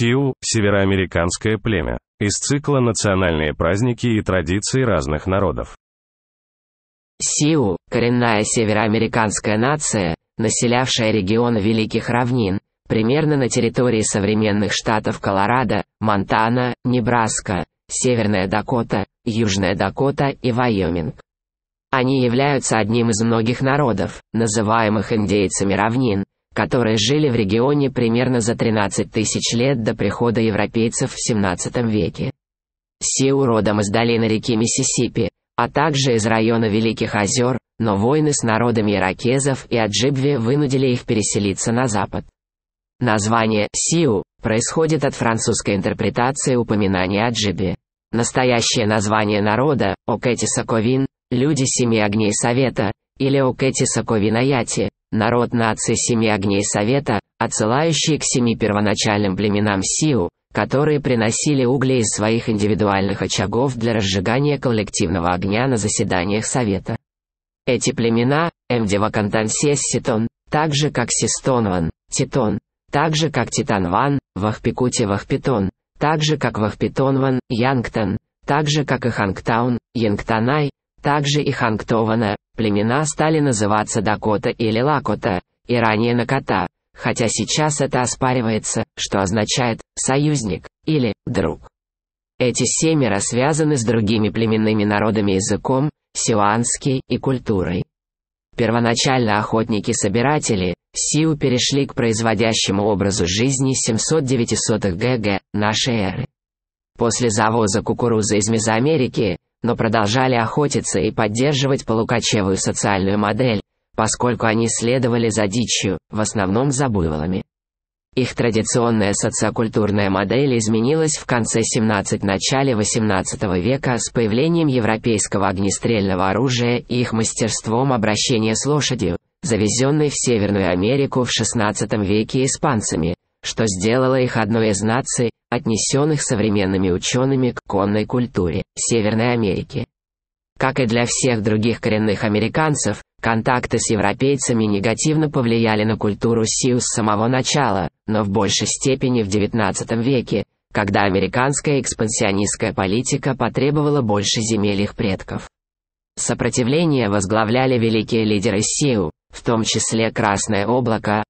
Сиу – североамериканское племя. Из цикла «Национальные праздники и традиции разных народов». Сиу – коренная североамериканская нация, населявшая регион Великих Равнин, примерно на территории современных штатов Колорадо, Монтана, Небраска, Северная Дакота, Южная Дакота и Вайоминг. Они являются одним из многих народов, называемых индейцами равнин, которые жили в регионе примерно за 13 тысяч лет до прихода европейцев в 17 веке. Сиу родом из долины реки Миссисипи, а также из района Великих озер, но войны с народами иракезов и аджибви вынудили их переселиться на запад. Название «Сиу» происходит от французской интерпретации упоминания аджиби. Настоящее название народа – Окэти Соковин, люди Семи Огней Совета, или Окэти Соковинаяти, Народ нации Семи Огней Совета, отсылающие к семи первоначальным племенам Сиу, которые приносили угли из своих индивидуальных очагов для разжигания коллективного огня на заседаниях Совета. Эти племена, Эмдивакантансес Ситон, так же как Систонван, Титон, так же как Титанван, Вахпикути Вахпитон, так же как Вахпитонван, Янгтон, так же как и Хангтаун, Янгтанай, также и хангтована, племена стали называться Дакота или Лакота, и ранее Накота, хотя сейчас это оспаривается, что означает «союзник» или «друг». Эти семеро связаны с другими племенными народами языком, сиуанский и культурой. Первоначально охотники-собиратели, Сиу перешли к производящему образу жизни 700-900 ГГ нашей эры. После завоза кукурузы из Мезоамерики, но продолжали охотиться и поддерживать полукочевую социальную модель, поскольку они следовали за дичью, в основном за буйволами. Их традиционная социокультурная модель изменилась в конце 17-начале XVIII века с появлением европейского огнестрельного оружия и их мастерством обращения с лошадью, завезенной в Северную Америку в XVI веке испанцами, что сделало их одной из наций, отнесенных современными учеными к конной культуре Северной Америки. Как и для всех других коренных американцев, контакты с европейцами негативно повлияли на культуру Сиу с самого начала, но в большей степени в XIX веке, когда американская экспансионистская политика потребовала больше земель их предков. Сопротивление возглавляли великие лидеры Сиу, в том числе Красное Облако,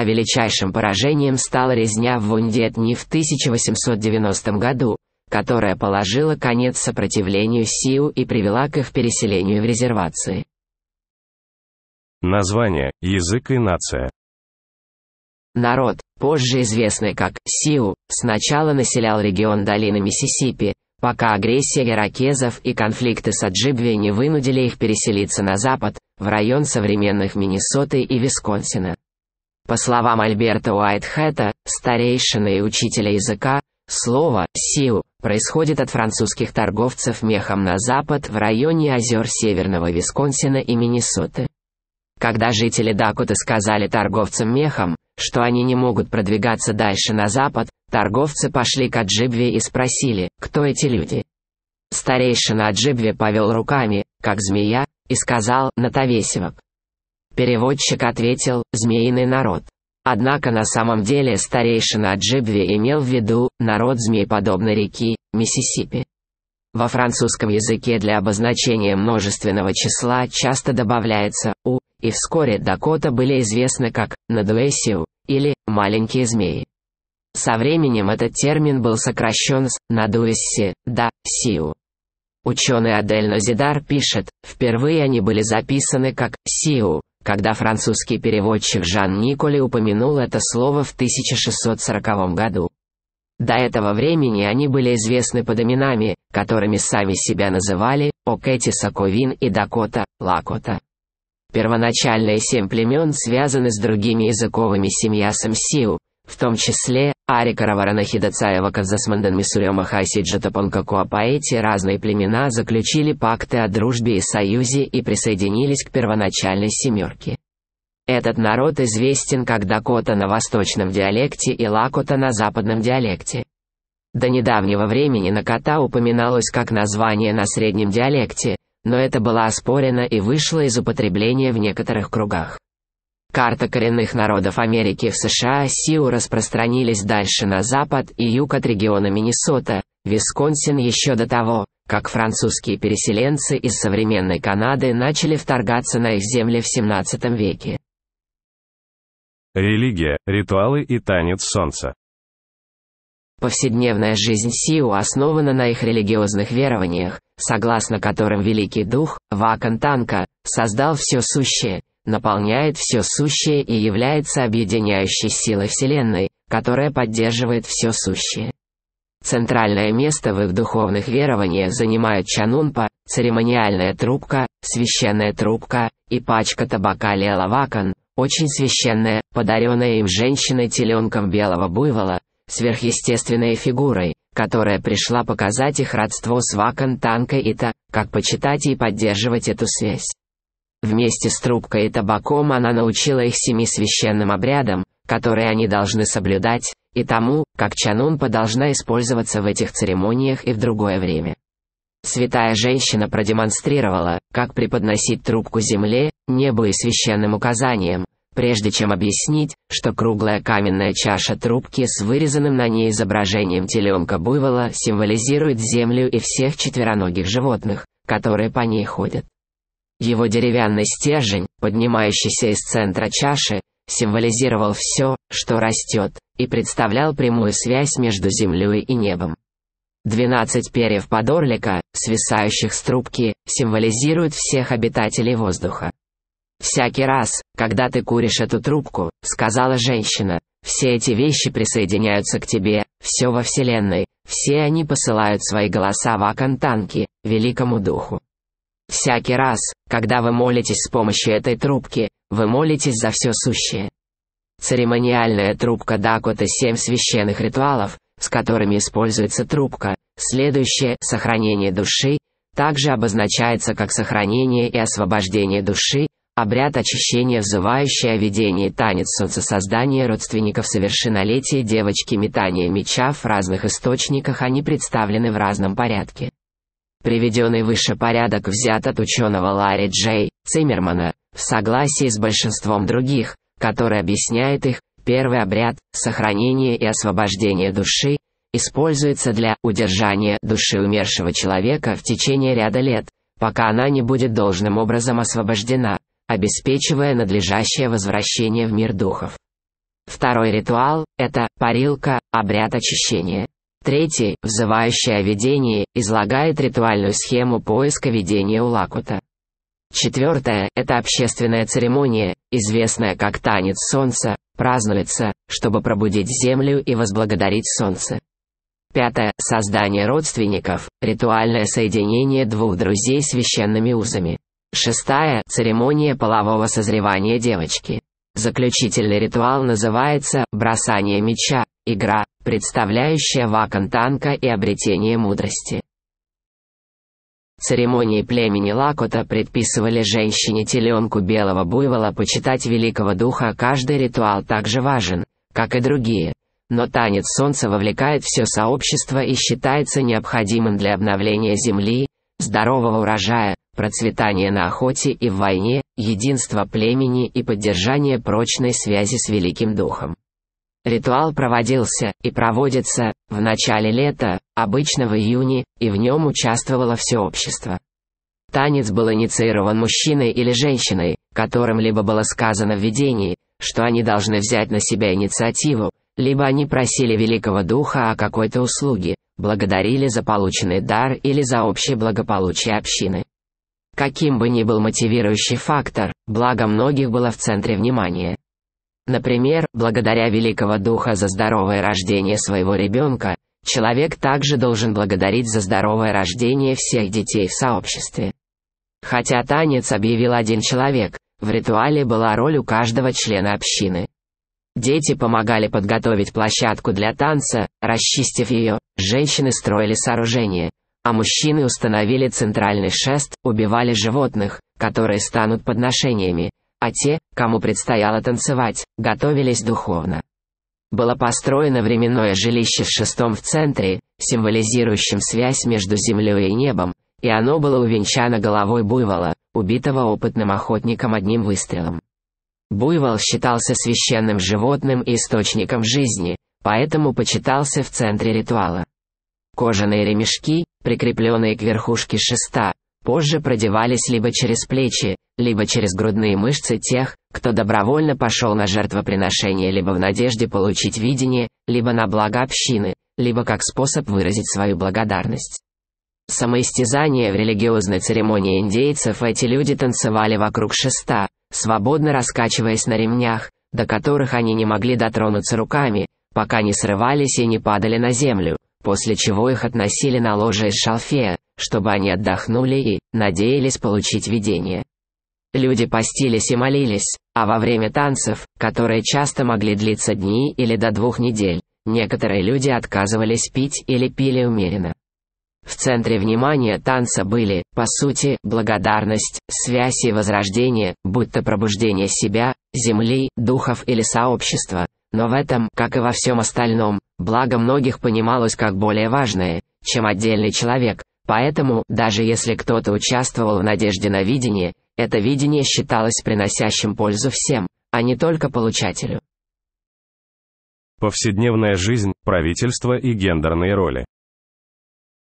а величайшим поражением стала резня в Вундетни в 1890 году, которая положила конец сопротивлению Сиу и привела к их переселению в резервации. Название, язык и нация Народ, позже известный как Сиу, сначала населял регион долины Миссисипи, пока агрессия иракезов и конфликты с аджибви не вынудили их переселиться на запад, в район современных Миннесоты и Висконсина. По словам Альберта Уайтхэта, старейшины и учителя языка, слово «сиу» происходит от французских торговцев мехом на запад в районе озер Северного Висконсина и Миннесоты. Когда жители Дакоты сказали торговцам мехом, что они не могут продвигаться дальше на запад, торговцы пошли к Аджибве и спросили, кто эти люди. Старейшина Аджибве повел руками, как змея, и сказал «натовесивок». Переводчик ответил «змеиный народ». Однако на самом деле старейшина Джибви имел в виду народ змей змееподобной реки Миссисипи. Во французском языке для обозначения множественного числа часто добавляется «у», и вскоре Дакота были известны как «надуэсиу» или «маленькие змеи». Со временем этот термин был сокращен с «надуэсси», до «сиу». Ученый Адель Нозидар пишет, впервые они были записаны как «сиу», когда французский переводчик Жан Николи упомянул это слово в 1640 году. До этого времени они были известны под именами, которыми сами себя называли, Окетиса Ковин и Дакота, Лакота. Первоначальные семь племен связаны с другими языковыми семьясом Сиу, в том числе Ари Караварана Хидацаева Казасмандан Мисурема Хасиджата Панкакуапа эти разные племена заключили пакты о дружбе и союзе и присоединились к первоначальной семерке. Этот народ известен как Дакота на восточном диалекте и Лакота на западном диалекте. До недавнего времени Накота упоминалось как название на среднем диалекте, но это было оспорено и вышло из употребления в некоторых кругах. Карта коренных народов Америки в США СИУ распространились дальше на запад и юг от региона Миннесота, Висконсин еще до того, как французские переселенцы из современной Канады начали вторгаться на их земли в 17 веке. Религия, ритуалы и танец солнца. Повседневная жизнь Сиу основана на их религиозных верованиях, согласно которым Великий Дух, Вакантанка, создал все сущее, наполняет все сущее и является объединяющей силой Вселенной, которая поддерживает все сущее. Центральное место в их духовных верованиях занимают чанунпа, церемониальная трубка, священная трубка и пачка табака лелавакан, очень священная, подаренная им женщиной-теленком белого буйвола, сверхъестественной фигурой, которая пришла показать их родство с вакан танка и то, как почитать и поддерживать эту связь. Вместе с трубкой и табаком она научила их семи священным обрядам, которые они должны соблюдать, и тому, как чанунпа должна использоваться в этих церемониях и в другое время. Святая женщина продемонстрировала, как преподносить трубку земле, небу и священным указаниям, прежде чем объяснить, что круглая каменная чаша трубки с вырезанным на ней изображением теленка буйвола символизирует землю и всех четвероногих животных, которые по ней ходят. Его деревянный стержень, поднимающийся из центра чаши, символизировал все, что растет, и представлял прямую связь между землей и небом. Двенадцать перьев подорлика, свисающих с трубки, символизируют всех обитателей воздуха. «Всякий раз, когда ты куришь эту трубку», — сказала женщина, — «все эти вещи присоединяются к тебе, все во Вселенной, все они посылают свои голоса в Акантанки, Великому Духу». Всякий раз, когда вы молитесь с помощью этой трубки, вы молитесь за все сущее. Церемониальная трубка Дакота – семь священных ритуалов, с которыми используется трубка. Следующее – сохранение души, также обозначается как сохранение и освобождение души, обряд очищения взывающий о видении танец солнцесоздания родственников совершеннолетия девочки метания меча в разных источниках они представлены в разном порядке. Приведенный выше порядок взят от ученого Ларри Джей Циммермана, в согласии с большинством других, который объясняет их, первый обряд, сохранение и освобождение души, используется для удержания души умершего человека в течение ряда лет, пока она не будет должным образом освобождена, обеспечивая надлежащее возвращение в мир духов. Второй ритуал – это парилка, обряд очищения. Третий, взывающий о видении, излагает ритуальную схему поиска видения у Лакута. Четвертое – это общественная церемония, известная как «Танец солнца», празднуется, чтобы пробудить землю и возблагодарить солнце. Пятое – создание родственников, ритуальное соединение двух друзей священными узами. Шестая – церемония полового созревания девочки. Заключительный ритуал называется «бросание меча», игра, представляющая вакан танка и обретение мудрости. Церемонии племени Лакота предписывали женщине-теленку белого буйвола почитать великого духа, каждый ритуал также важен, как и другие, но танец солнца вовлекает все сообщество и считается необходимым для обновления земли, здорового урожая, процветания на охоте и в войне, единства племени и поддержания прочной связи с великим духом. Ритуал проводился и проводится в начале лета, обычно в июне, и в нем участвовало все общество. Танец был инициирован мужчиной или женщиной, которым либо было сказано в видении, что они должны взять на себя инициативу, либо они просили Великого Духа о какой-то услуге, благодарили за полученный дар или за общее благополучие общины. Каким бы ни был мотивирующий фактор, благо многих было в центре внимания. Например, благодаря Великого Духа за здоровое рождение своего ребенка, человек также должен благодарить за здоровое рождение всех детей в сообществе. Хотя танец объявил один человек, в ритуале была роль у каждого члена общины. Дети помогали подготовить площадку для танца, расчистив ее, женщины строили сооружение, а мужчины установили центральный шест, убивали животных, которые станут подношениями, а те, кому предстояло танцевать, готовились духовно. Было построено временное жилище в шестом в центре, символизирующим связь между землей и небом, и оно было увенчано головой буйвола, убитого опытным охотником одним выстрелом. Буйвол считался священным животным и источником жизни, поэтому почитался в центре ритуала. Кожаные ремешки, прикрепленные к верхушке шеста, позже продевались либо через плечи, либо через грудные мышцы тех, кто добровольно пошел на жертвоприношение либо в надежде получить видение, либо на благо общины, либо как способ выразить свою благодарность. Самоистязание в религиозной церемонии индейцев эти люди танцевали вокруг шеста, свободно раскачиваясь на ремнях, до которых они не могли дотронуться руками, пока не срывались и не падали на землю, после чего их относили на ложе из шалфея, чтобы они отдохнули и надеялись получить видение. Люди постились и молились, а во время танцев, которые часто могли длиться дни или до двух недель, некоторые люди отказывались пить или пили умеренно. В центре внимания танца были, по сути, благодарность, связь и возрождение, будь то пробуждение себя, земли, духов или сообщества, но в этом, как и во всем остальном, благо многих понималось как более важное, чем отдельный человек, Поэтому, даже если кто-то участвовал в надежде на видение, это видение считалось приносящим пользу всем, а не только получателю. Повседневная жизнь, правительство и гендерные роли.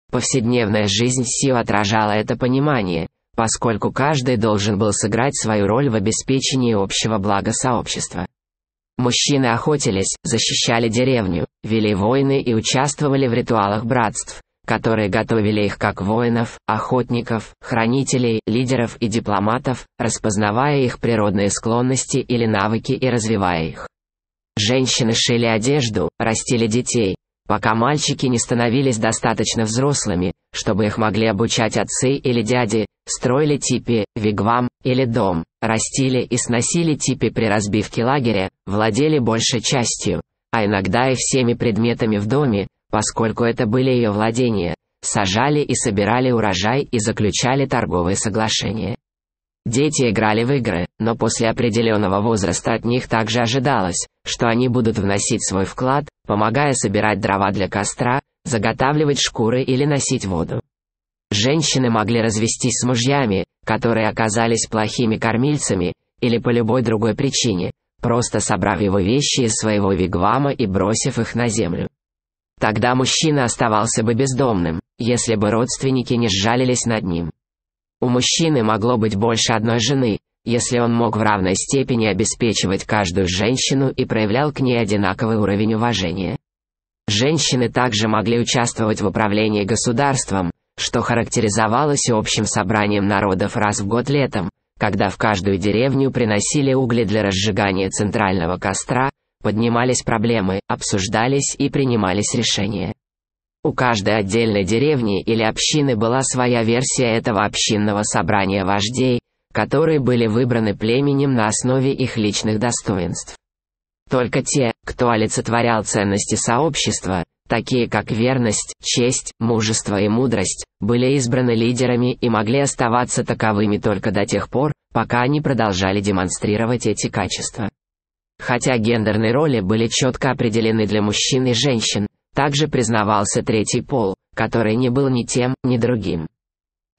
Повседневная жизнь СИО отражала это понимание, поскольку каждый должен был сыграть свою роль в обеспечении общего блага сообщества. Мужчины охотились, защищали деревню, вели войны и участвовали в ритуалах братств, которые готовили их как воинов, охотников, хранителей, лидеров и дипломатов, распознавая их природные склонности или навыки и развивая их. Женщины шили одежду, растили детей, пока мальчики не становились достаточно взрослыми, чтобы их могли обучать отцы или дяди, строили типи, вигвам, или дом, растили и сносили типи при разбивке лагеря, владели большей частью, а иногда и всеми предметами в доме, поскольку это были ее владения, сажали и собирали урожай и заключали торговые соглашения. Дети играли в игры, но после определенного возраста от них также ожидалось, что они будут вносить свой вклад, помогая собирать дрова для костра, заготавливать шкуры или носить воду. Женщины могли развестись с мужьями, которые оказались плохими кормильцами, или по любой другой причине, просто собрав его вещи из своего вигвама и бросив их на землю. Тогда мужчина оставался бы бездомным, если бы родственники не сжалились над ним. У мужчины могло быть больше одной жены, если он мог в равной степени обеспечивать каждую женщину и проявлял к ней одинаковый уровень уважения. Женщины также могли участвовать в управлении государством, что характеризовалось общим собранием народов раз в год летом, когда в каждую деревню приносили угли для разжигания центрального костра, поднимались проблемы, обсуждались и принимались решения. У каждой отдельной деревни или общины была своя версия этого общинного собрания вождей, которые были выбраны племенем на основе их личных достоинств. Только те, кто олицетворял ценности сообщества, такие как верность, честь, мужество и мудрость, были избраны лидерами и могли оставаться таковыми только до тех пор, пока они продолжали демонстрировать эти качества. Хотя гендерные роли были четко определены для мужчин и женщин, также признавался третий пол, который не был ни тем, ни другим.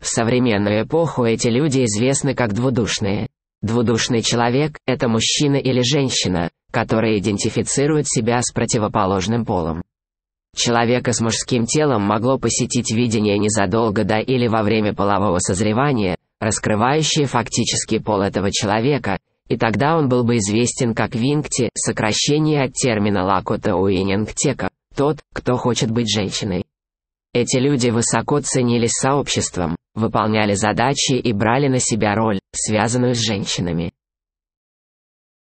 В современную эпоху эти люди известны как двудушные. Двудушный человек – это мужчина или женщина, которые идентифицируют себя с противоположным полом. Человека с мужским телом могло посетить видение незадолго до или во время полового созревания, раскрывающее фактический пол этого человека, и тогда он был бы известен как Вингти, сокращение от термина Лакота Уинингтека, тот, кто хочет быть женщиной. Эти люди высоко ценились сообществом, выполняли задачи и брали на себя роль, связанную с женщинами.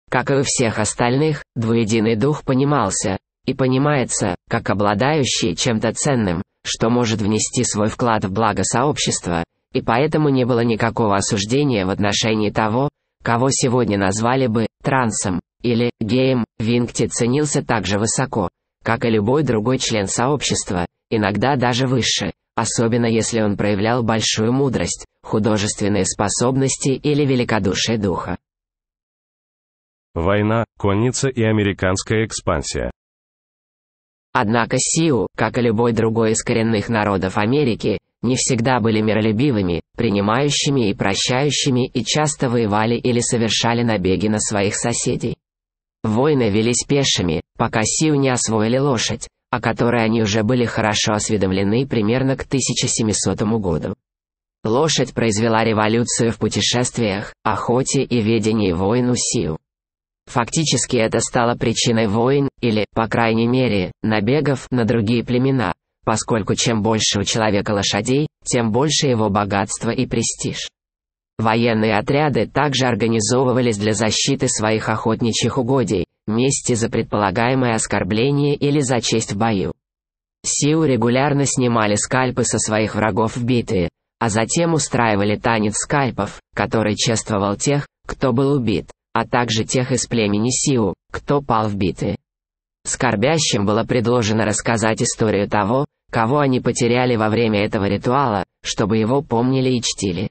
Как и у всех остальных, двуединый дух понимался, и понимается, как обладающий чем-то ценным, что может внести свой вклад в благо сообщества, и поэтому не было никакого осуждения в отношении того, кого сегодня назвали бы «трансом» или «геем», винкти ценился так же высоко, как и любой другой член сообщества, иногда даже выше, особенно если он проявлял большую мудрость, художественные способности или великодушие духа. Война, конница и американская экспансия Однако Сиу, как и любой другой из коренных народов Америки, не всегда были миролюбивыми, принимающими и прощающими и часто воевали или совершали набеги на своих соседей. Войны велись пешими, пока Сиу не освоили лошадь, о которой они уже были хорошо осведомлены примерно к 1700 году. Лошадь произвела революцию в путешествиях, охоте и ведении войн у Сиу. Фактически это стало причиной войн, или, по крайней мере, набегов на другие племена, поскольку чем больше у человека лошадей, тем больше его богатство и престиж. Военные отряды также организовывались для защиты своих охотничьих угодий, мести за предполагаемое оскорбление или за честь в бою. Сиу регулярно снимали скальпы со своих врагов в битве, а затем устраивали танец скальпов, который чествовал тех, кто был убит, а также тех из племени Сиу, кто пал в биты. Скорбящим было предложено рассказать историю того, кого они потеряли во время этого ритуала, чтобы его помнили и чтили.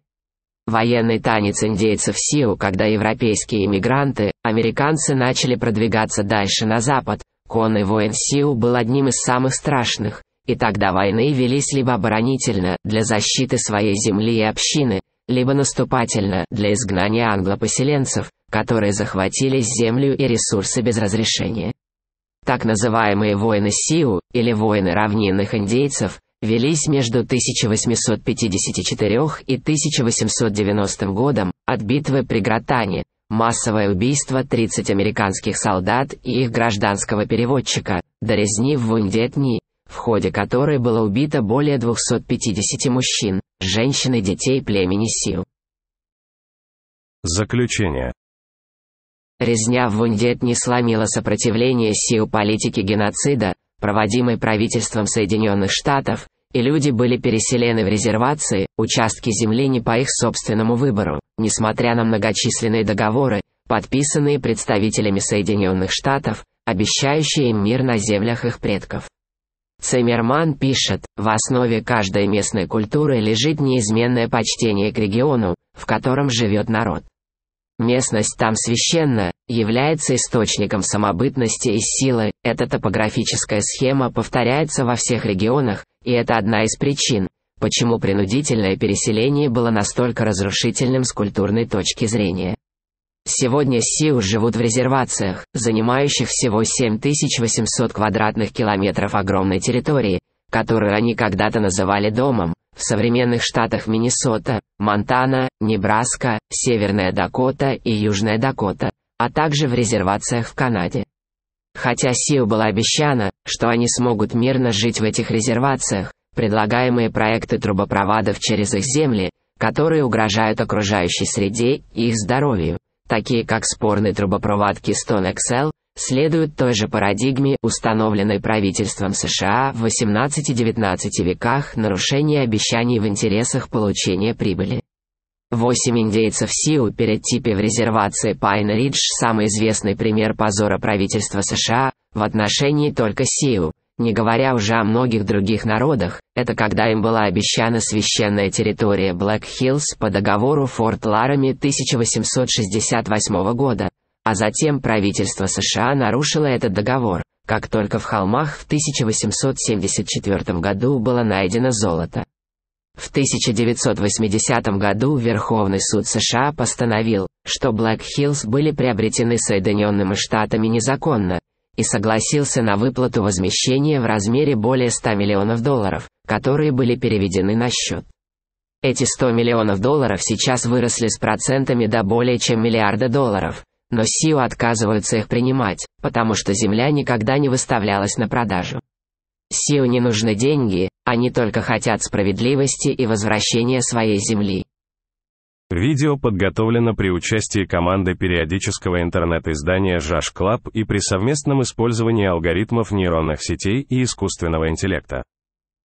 Военный танец индейцев Сиу, когда европейские иммигранты, американцы начали продвигаться дальше на запад, конный воин Сиу был одним из самых страшных, и тогда войны велись либо оборонительно, для защиты своей земли и общины, либо наступательно, для изгнания англопоселенцев, которые захватили землю и ресурсы без разрешения. Так называемые войны Сиу, или войны равнинных индейцев, велись между 1854 и 1890 годом, от битвы при Гратане, массовое убийство 30 американских солдат и их гражданского переводчика, до резни в Вундетни, в ходе которой было убито более 250 мужчин, женщин и детей племени Сиу. Заключение. Резня в Вундет не сломила сопротивление сил политики геноцида, проводимой правительством Соединенных Штатов, и люди были переселены в резервации, участки земли не по их собственному выбору, несмотря на многочисленные договоры, подписанные представителями Соединенных Штатов, обещающие им мир на землях их предков. Цемерман пишет, в основе каждой местной культуры лежит неизменное почтение к региону, в котором живет народ. Местность там священна, является источником самобытности и силы, эта топографическая схема повторяется во всех регионах, и это одна из причин, почему принудительное переселение было настолько разрушительным с культурной точки зрения. Сегодня Сиу живут в резервациях, занимающих всего 7800 квадратных километров огромной территории, которую они когда-то называли домом, в современных штатах Миннесота, Монтана, Небраска, Северная Дакота и Южная Дакота, а также в резервациях в Канаде. Хотя СИУ было обещано, что они смогут мирно жить в этих резервациях, предлагаемые проекты трубопроводов через их земли, которые угрожают окружающей среде и их здоровью, такие как спорный трубопровод Keystone XL, следуют той же парадигме, установленной правительством США в 18-19 веках нарушения обещаний в интересах получения прибыли. Восемь индейцев Сиу перед типе в резервации Пайн-Ридж – самый известный пример позора правительства США в отношении только Сиу, не говоря уже о многих других народах, это когда им была обещана священная территория блэк Хиллс по договору Форт-Ларами 1868 года, а затем правительство США нарушило этот договор, как только в холмах в 1874 году было найдено золото. В 1980 году Верховный суд США постановил, что Блэк-Хиллз были приобретены Соединенными Штатами незаконно, и согласился на выплату возмещения в размере более 100 миллионов долларов, которые были переведены на счет. Эти 100 миллионов долларов сейчас выросли с процентами до более чем миллиарда долларов, но Сиу отказываются их принимать, потому что земля никогда не выставлялась на продажу. Сиу не нужны деньги, они только хотят справедливости и возвращения своей земли. Видео подготовлено при участии команды периодического интернет-издания Жаш Клаб и при совместном использовании алгоритмов нейронных сетей и искусственного интеллекта.